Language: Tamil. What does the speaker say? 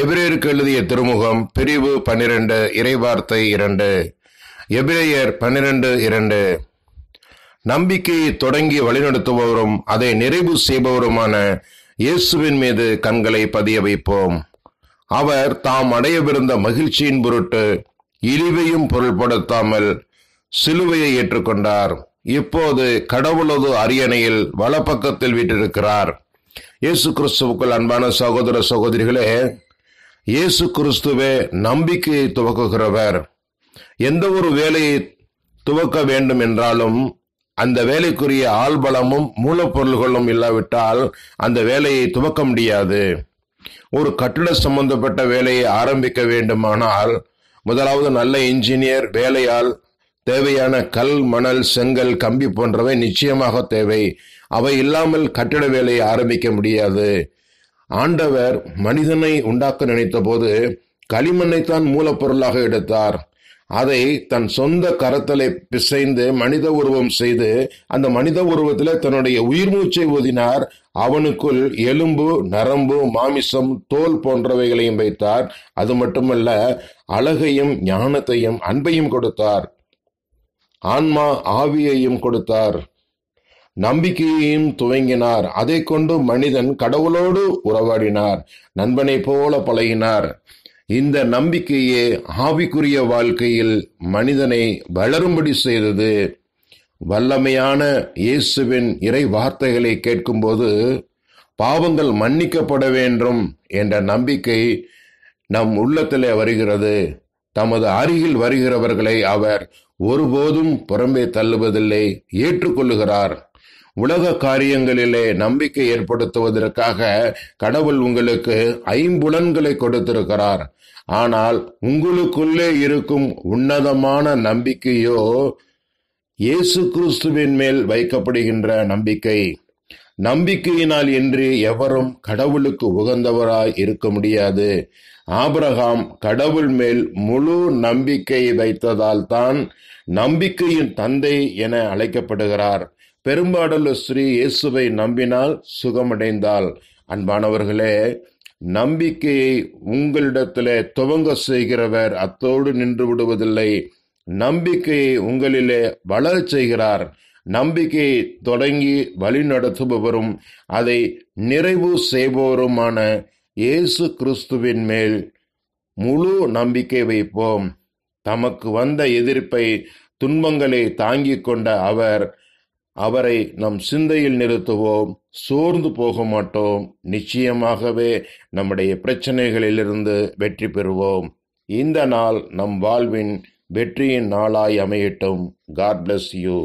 எபிரேயருக்கு எழுதிய திருமுகம் பிரிவு பன்னிரண்டு இறைவார்த்தை இரண்டு எபிரேயர் பன்னிரண்டு இரண்டு நம்பிக்கையை தொடங்கி வழிநடத்துபவரும் அதை நிறைவு செய்பவருமான இயேசுவின் மீது கண்களை பதிய வைப்போம் அவர் தாம் அடையவிருந்த மகிழ்ச்சியின் பொருட்டு இழிவையும் பொருள்படுத்தாமல் சிலுவையை ஏற்றுக்கொண்டார் இப்போது கடவுளது அரியணையில் வலப்பக்கத்தில் விட்டிருக்கிறார் இயேசு கிறிஸ்துவுக்குள் அன்பான சகோதர சகோதரிகளே இயேசு கிறிஸ்துவே நம்பிக்கையை துவக்குகிறவர் எந்த ஒரு வேலையை துவக்க வேண்டும் என்றாலும் அந்த வேலைக்குரிய ஆள்பலமும் மூலப்பொருள்களும் இல்லாவிட்டால் அந்த வேலையை துவக்க முடியாது ஒரு கட்டிட சம்பந்தப்பட்ட வேலையை ஆரம்பிக்க வேண்டுமானால் முதலாவது நல்ல இன்ஜினியர் வேலையால் தேவையான கல் மணல் செங்கல் கம்பி போன்றவை நிச்சயமாக தேவை அவை இல்லாமல் கட்டிட வேலையை ஆரம்பிக்க முடியாது ஆண்டவர் மனிதனை உண்டாக்க நினைத்த போது களிமண்ணைத்தான் மூலப்பொருளாக எடுத்தார் அதை தன் சொந்த கரத்தலை பிசைந்து மனித உருவம் செய்து அந்த மனித உருவத்தில் தன்னுடைய உயிர் மூச்சை ஊதினார் அவனுக்குள் எலும்பு நரம்பு மாமிசம் தோல் போன்றவைகளையும் வைத்தார் அது மட்டுமல்ல அழகையும் ஞானத்தையும் அன்பையும் கொடுத்தார் ஆன்மா ஆவியையும் கொடுத்தார் நம்பிக்கையையும் துவங்கினார் அதை கொண்டு மனிதன் கடவுளோடு உறவாடினார் நண்பனைப் போல பழகினார் இந்த நம்பிக்கையே ஆவிக்குரிய வாழ்க்கையில் மனிதனை வளரும்படி செய்தது வல்லமையான இயேசுவின் இறை வார்த்தைகளை கேட்கும்போது பாவங்கள் மன்னிக்கப்பட வேண்டும் என்ற நம்பிக்கை நம் உள்ளத்திலே வருகிறது தமது அருகில் வருகிறவர்களை அவர் ஒருபோதும் புறம்பே தள்ளுவதில்லை ஏற்றுக்கொள்ளுகிறார் உலக காரியங்களிலே நம்பிக்கை ஏற்படுத்துவதற்காக கடவுள் உங்களுக்கு ஐம்புலன்களை கொடுத்திருக்கிறார் ஆனால் உங்களுக்குள்ளே இருக்கும் உன்னதமான நம்பிக்கையோ இயேசு கிறிஸ்துவின் மேல் வைக்கப்படுகின்ற நம்பிக்கை நம்பிக்கையினால் இன்றி எவரும் கடவுளுக்கு உகந்தவராய் இருக்க முடியாது ஆபரகாம் கடவுள் மேல் முழு நம்பிக்கை வைத்ததால் தான் நம்பிக்கையின் தந்தை என அழைக்கப்படுகிறார் பெரும்பாடல் ஸ்ரீ இயேசுவை நம்பினால் சுகமடைந்தாள் அன்பானவர்களே நம்பிக்கையை உங்களிடத்திலே துவங்க செய்கிறவர் அத்தோடு நின்று விடுவதில்லை நம்பிக்கையை உங்களிலே வளர செய்கிறார் நம்பிக்கையை தொடங்கி வழி நடத்துபவரும் அதை நிறைவு செய்பவருமான இயேசு கிறிஸ்துவின் மேல் முழு நம்பிக்கை வைப்போம் தமக்கு வந்த எதிர்ப்பை துன்பங்களை தாங்கிக் கொண்ட அவர் அவரை நம் சிந்தையில் நிறுத்துவோம் சோர்ந்து போக மாட்டோம் நிச்சயமாகவே நம்முடைய பிரச்சனைகளிலிருந்து வெற்றி பெறுவோம் இந்த நாள் நம் வாழ்வின் வெற்றியின் நாளாய் அமையட்டும் காட் பிளஸ் யூ